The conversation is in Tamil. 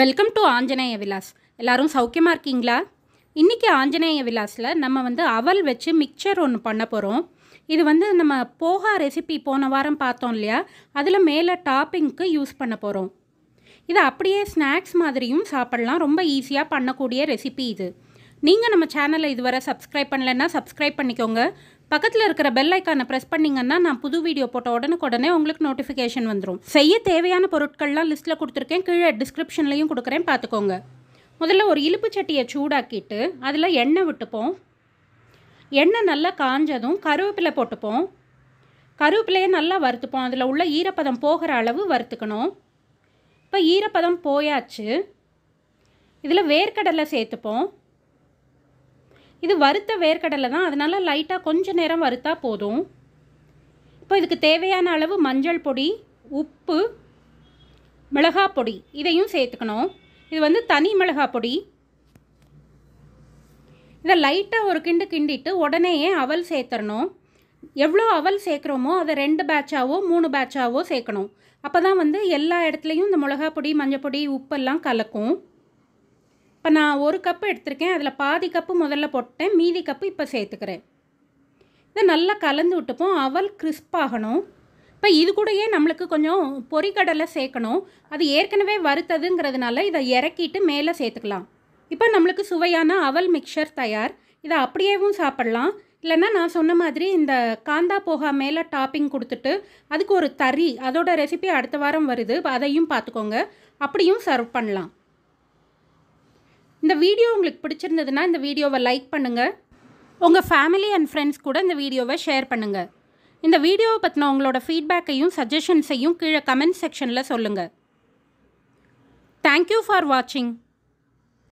வெல்கம் டு ஆஞ்சநேய விலாஸ் எல்லோரும் சௌக்கியமாக இருக்கீங்களா இன்றைக்கி ஆஞ்சநேய விலாஸில் நம்ம வந்து அவல் வச்சு மிக்சர் ஒன்று பண்ண போகிறோம் இது வந்து நம்ம போகா ரெசிபி போன வாரம் பார்த்தோம் இல்லையா அதில் மேலே டாப்பிங்க்கு யூஸ் பண்ண போகிறோம் இது அப்படியே ஸ்நாக்ஸ் மாதிரியும் சாப்பிட்லாம் ரொம்ப ஈஸியாக பண்ணக்கூடிய ரெசிபி இது நீங்கள் நம்ம சேனலை இதுவரை சப்ஸ்கிரைப் பண்ணலைன்னா சப்ஸ்கிரைப் பண்ணிக்கோங்க பக்கத்தில் இருக்கிற பெல் ஐக்கானை ப்ரெஸ் பண்ணிங்கன்னா நான் புது வீடியோ போட்ட உடனே உங்களுக்கு நோட்டிஃபிகேஷன் வந்துடும் செய்ய தேவையான பொருட்கள்லாம் லிஸ்ட்டில் கொடுத்துருக்கேன் கீழே டிஸ்கிரிப்ஷன்லையும் கொடுக்குறேன் பார்த்துக்கோங்க முதல்ல ஒரு இழுப்பு சட்டியை சூடாக்கிட்டு அதில் எண்ணெய் விட்டுப்போம் எண்ணெய் நல்லா காஞ்சதும் கருவேப்பிலை போட்டுப்போம் கருவேப்பிலையே நல்லா வறுத்துப்போம் அதில் உள்ள ஈரப்பதம் போகிற அளவு வறுத்துக்கணும் இப்போ ஈரப்பதம் போயாச்சு இதில் வேர்க்கடலை சேர்த்துப்போம் இது வறுத்த வேர்க்கடலை தான் அதனால் லைட்டாக கொஞ்சம் நேரம் வறுத்தா போதும் இப்போ இதுக்கு தேவையான அளவு மஞ்சள் பொடி உப்பு மிளகா பொடி இதையும் சேர்த்துக்கணும் இது வந்து தனி மிளகா பொடி இதை லைட்டாக ஒரு கிண்டு கிண்டிட்டு உடனேயே அவல் சேர்த்துடணும் எவ்வளோ அவல் சேர்க்குறோமோ அதை ரெண்டு பேட்சாவோ மூணு பேட்சாவோ சேர்க்கணும் அப்போ தான் வந்து எல்லா இடத்துலையும் இந்த மிளகா பொடி மஞ்சள் பொடி உப்பெல்லாம் கலக்கும் இப்போ நான் ஒரு கப்பு எடுத்திருக்கேன் அதில் பாதி கப்பு முதல்ல போட்டேன் மீதி கப்பு இப்போ சேர்த்துக்கிறேன் இதை நல்லா கலந்து விட்டுப்போம் அவல் கிறிஸ்ப் ஆகணும் இப்போ இது கூடயே நம்மளுக்கு கொஞ்சம் பொறிக்கடலை சேர்க்கணும் அது ஏற்கனவே வறுத்ததுங்கிறதுனால இதை இறக்கிட்டு மேலே சேர்த்துக்கலாம் இப்போ நம்மளுக்கு சுவையான அவல் மிக்சர் தயார் இதை அப்படியேவும் சாப்பிட்லாம் இல்லைன்னா நான் சொன்ன மாதிரி இந்த காந்தா போகா மேலே டாப்பிங் கொடுத்துட்டு அதுக்கு ஒரு தறி அதோட ரெசிபி அடுத்த வாரம் வருது அதையும் பார்த்துக்கோங்க அப்படியும் சர்வ் பண்ணலாம் இந்த வீடியோ உங்களுக்கு பிடிச்சிருந்ததுன்னா இந்த வீடியோவை லைக் பண்ணுங்கள் உங்கள் ஃபேமிலி அண்ட் ஃப்ரெண்ட்ஸ் கூட இந்த வீடியோவை ஷேர் பண்ணுங்கள் இந்த வீடியோவை பற்றின உங்களோட ஃபீட்பேக்கையும் சஜஷன்ஸையும் கீழே கமெண்ட் செக்ஷனில் சொல்லுங்கள் தேங்க்யூ ஃபார் வாட்சிங்